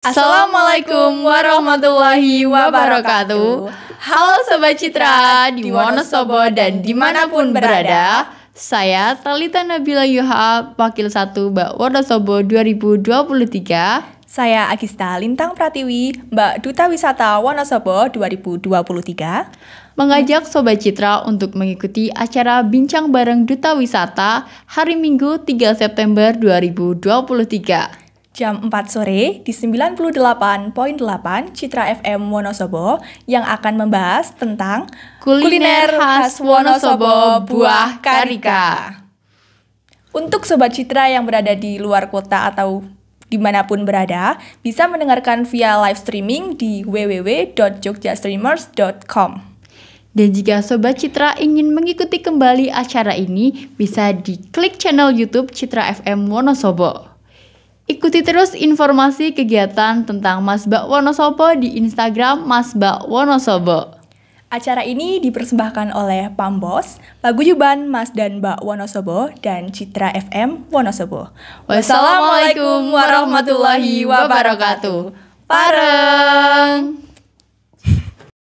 Assalamualaikum warahmatullahi wabarakatuh Halo Sobat Citra di Wonosobo dan dimanapun berada Saya Talita Nabila Yuha, Wakil 1 Mbak Wonosobo 2023 Saya Agista Lintang Pratiwi, Mbak Duta Wisata Wonosobo 2023 mengajak Sobat Citra untuk mengikuti acara Bincang Bareng Duta Wisata hari Minggu 3 September 2023 jam 4 sore di 98.8 Citra FM Wonosobo yang akan membahas tentang kuliner, kuliner khas Wonosobo buah karika. Untuk sobat Citra yang berada di luar kota atau dimanapun berada, bisa mendengarkan via live streaming di www.jogjastreamers.com. Dan jika Sobat Citra ingin mengikuti kembali acara ini, bisa diklik channel YouTube Citra FM Wonosobo. Ikuti terus informasi kegiatan tentang Mas Masbak Wonosobo di Instagram Mas Masbak Wonosobo. Acara ini dipersembahkan oleh Pambos, Paguyuban Mas dan Mbak Wonosobo, dan Citra FM Wonosobo. Wassalamualaikum warahmatullahi wabarakatuh. Parah!